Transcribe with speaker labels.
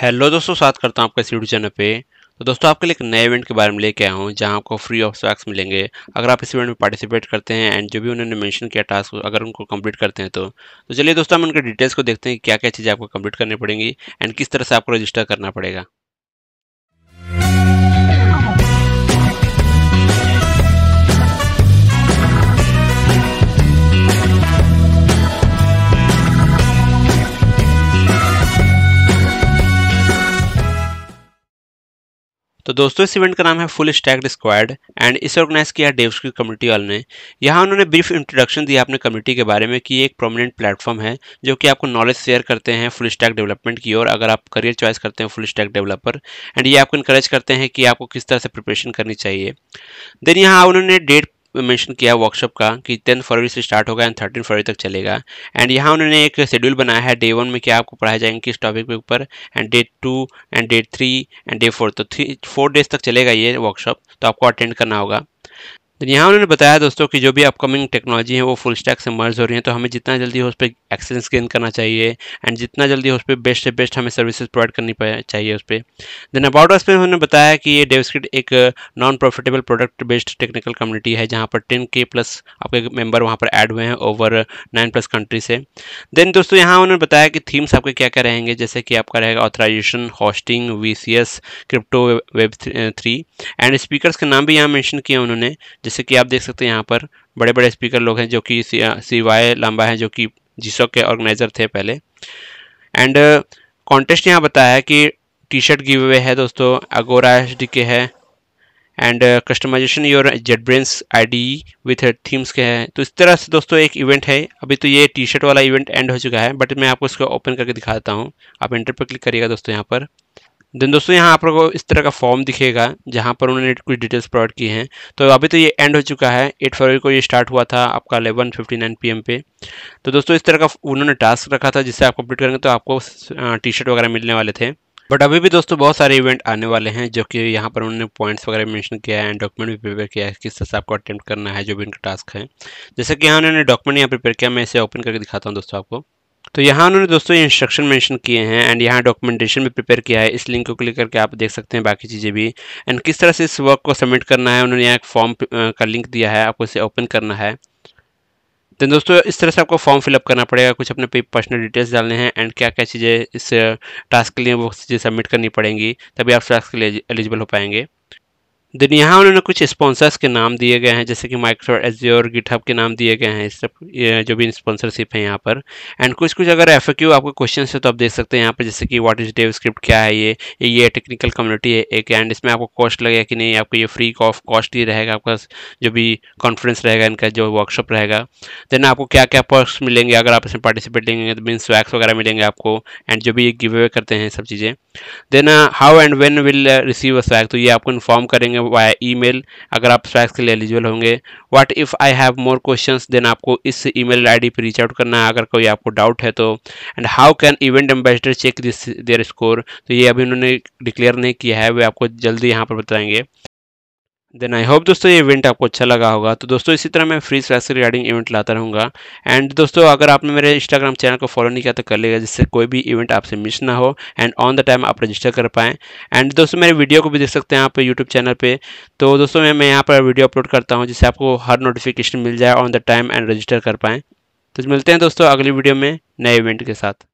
Speaker 1: hello दोस्तों स्वागत करता हूँ आपका यूट्यूब चैनल पे तो दोस्तों आपके लिए एक नए इवेंट के बारे में लेके आया हूँ जहाँ आपको फ्री ऑफ स्वैक्स मिलेंगे अगर आप इस इवेंट में पार्टिसिपेट करते हैं एंड जो भी उन्होंने मेंशन किया टास्क अगर उनको कंप्लीट करते हैं तो तो चलिए दोस्तों हम उनके डिटेल्स को देखते हैं क्या क्या चीज़ें आपको कम्प्लीट करनी पड़ेंगी एंड किस तरह से आपको रजिस्टर करना पड़ेगा तो दोस्तों इस इवेंट का नाम है फुल स्टैक स्क्वाड एंड इसे ऑर्गेनाइज किया डेव्स की कम्युनिटी वाले ने यहाँ उन्होंने ब्रीफ इंट्रोडक्शन दिया अपने कम्युनिटी के बारे में कि एक प्रोमिनेंट प्लेटफॉर्म है जो कि आपको नॉलेज शेयर करते हैं फुल स्टैक डेवलपमेंट की और अगर आप करियर चॉइस करते हैं फुल स्टैक डेवलपर एंड ये आपको इंकरेज करते हैं कि आपको किस तरह से प्रिपरेशन करनी चाहिए देन यहाँ उन्होंने डेट में मेंशन किया है वर्कशॉप का कि टेंथ फरवरी से स्टार्ट होगा एंड थर्टीन फरवरी तक चलेगा एंड यहाँ उन्होंने एक शेड्यूल बनाया है डे वन में क्या आपको पढ़ाया जाएंगे किस टॉपिक के ऊपर and day two and day three and day four तो थ्री फोर डेज तक चलेगा ये वर्कशॉप तो आपको अटेंड करना होगा तो यहाँ उन्होंने बताया दोस्तों कि जो भी अपकमिंग टेक्नोलॉजी है वो फुल स्टैक से मर्ज हो रही है तो हमें जितना जल्दी हो उस पर एक्सेंस गेन करना चाहिए एंड जितना जल्दी उस पर बेस्ट से बेस्ट हमें सर्विसेज प्रोवाइड करनी चाहिए उस पर देन अबाउट अस पे उन्होंने बताया कि ये डेवस्क्रिप्ट एक non profitable product based technical community है जहाँ पर टेन के प्लस आपके मेम्बर वहाँ पर एड हुए हैं ओवर नाइन प्लस कंट्री से देन दोस्तों यहाँ उन्होंने बताया कि थीम्स आपके क्या क्या रहेंगे जैसे कि आपका रहेगा authorisation hosting V crypto web three and speaker के नाम भी यहाँ मैंशन किए उन्होंने जैसे कि आप देख सकते हैं यहाँ पर बड़े बड़े स्पीकर लोग हैं जो कि सिवाय लंबा हैं जो कि जीसो के ऑर्गेनाइज़र थे पहले एंड कॉन्टेस्ट यहाँ बताया है कि टी शर्ट गिव अवे है दोस्तों अगोरा एच डी के है and customisation your Z brains I with themes के हैं तो इस तरह से दोस्तों एक इवेंट है अभी तो ये टी शर्ट वाला इवेंट एंड हो चुका है बट मैं आपको इसको ओपन करके दिखा देता हूँ आप इंटर पर क्लिक करिएगा दोस्तों यहाँ पर देन दोस्तों यहाँ आप लोगों को इस तरह का फॉर्म दिखेगा जहाँ पर उन्होंने कुछ डिटेल्स प्रोवाइड की हैं तो अभी तो ये एंड हो चुका है एट फरवरी को ये स्टार्ट हुआ था आपका eleven fifty nine P M पे तो दोस्तों इस तरह का उन्होंने टास्क रखा था जिससे आप कंप्लीट करेंगे तो आपको टी शर्ट वगैरह मिलने वाले थे बट अभी भी दोस्तों बहुत सारे इवेंट आने वाले हैं जो कि यहाँ पर उन्होंने पॉइंट्स वगैरह मेंशन किया है एंड डॉक्यूमेंट भी प्रिपेयर किया है किस तरह से आपको अटेम्प्ट करना है जो भी उनका टास्क है जैसे कि यहाँ उन्होंने डॉक्यूमेंट यहाँ प्रिपेयर किया मैं इसे ओपन करके दिखाता हूँ दोस्तों आपको तो यहाँ उन्होंने दोस्तों इंस्ट्रक्शन मेंशन किए हैं एंड यहाँ डॉक्यूमेंटेशन भी प्रिपेयर किया है इस लिंक को क्लिक करके आप देख सकते हैं बाकी चीज़ें भी एंड किस तरह से इस वर्क को सबमिट करना है उन्होंने यहाँ एक फॉर्म का लिंक दिया है आपको इसे ओपन करना है तो दोस्तों इस तरह से आपको फॉर्म फिलअप करना पड़ेगा कुछ अपने पर्सनल डिटेल्स डालने हैं एंड क्या क्या चीज़ें इस टास्क के लिए वो चीज़ें सबमिट करनी पड़ेंगी तभी आप टास्क के लिए एलिजिबल हो पाएंगे देन यहाँ उन्होंने कुछ स्पॉन्सर्स के नाम दिए गए हैं जैसे कि माइक्रोसॉफ्ट एज्योर गिटहब के नाम दिए गए हैं इस सब जो भी स्पॉन्सरशिप है यहाँ पर एंड कुछ कुछ अगर एफ क्यू आपके क्वेश्चन है तो आप देख सकते हैं यहाँ पर जैसे कि व्हाट इज डेव स्क्रिप्ट क्या है ये ये टेक्निकल कम्युनिटी है एक एंड इसमें आपको कॉस्ट लगेगा कि नहीं आपको ये फ्री ऑफ कॉस्ट ही रहेगा आपका जो भी कॉन्फ्रेंस रहेगा इनका जो वर्कशॉप रहेगा देन आपको क्या क्या पर्स मिलेंगे अगर आप इसमें पार्टिसिपेट लेंगे तो मीन स्वैक्स वगैरह मिलेंगे आपको एंड जो भी ये गिव अवे करते हैं सब चीज़ें then how and when will receive a swag तो ये आपको इन्फॉर्म करेंगे होंगे वाया ईमेल अगर आप स्वैक्स के लिए एलिजिबल होंगे what if I have more questions then आपको इस ईमेल आईडी पर रीच आउट करना है अगर कोई आपको डाउट है तो and how can event ambassador check this their score तो ये अभी उन्होंने डिक्लेयर नहीं किया है वे आपको जल्दी यहाँ पर बताएंगे देन आई होप दोस्तों ये इवेंट आपको अच्छा लगा होगा तो दोस्तों इसी तरह मैं फ्री स्लैश रिगार्डिंग इवेंट लाता रहूँगा एंड दोस्तों अगर आपने मेरे इंस्टाग्राम चैनल को फॉलो नहीं किया तो कर लेगा जिससे कोई भी इवेंट आपसे मिस ना हो एंड ऑन द टाइम आप रजिस्टर कर पाएँ एंड दोस्तों मेरे वीडियो को भी देख सकते हैं आप यूट्यूब चैनल पर तो दोस्तों मैं मैं यहाँ पर वीडियो अपलोड करता हूँ जिससे आपको हर नोटिफिकेशन मिल जाए on the time and register कर पाएँ तो मिलते हैं दोस्तों अगली वीडियो में नए इवेंट के साथ